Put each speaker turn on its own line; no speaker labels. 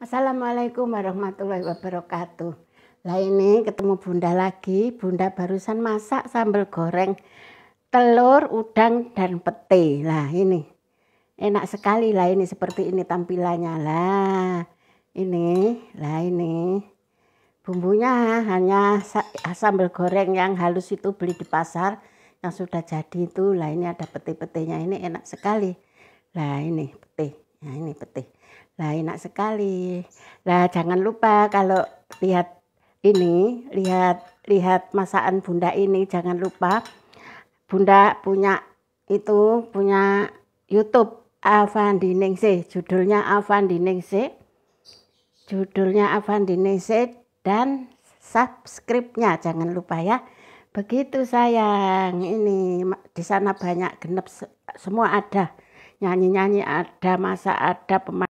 Assalamualaikum warahmatullahi wabarakatuh. Lah ini ketemu Bunda lagi. Bunda barusan masak sambal goreng telur, udang dan pete. Lah ini enak sekali lah ini seperti ini tampilannya lah. Ini lah ini bumbunya hanya sambal goreng yang halus itu beli di pasar yang sudah jadi itu lah ini ada pete-petenya ini enak sekali. Lah ini pete. Nah ini pete. Nah enak sekali. Nah jangan lupa kalau lihat ini, lihat lihat masakan bunda ini, jangan lupa bunda punya itu punya YouTube Avan Diningsih, judulnya Avan Diningsih, judulnya Avan Diningsih dan subscribe-nya jangan lupa ya. Begitu sayang, ini di sana banyak genep semua ada. Nyanyi-nyanyi ada, masa ada, pemain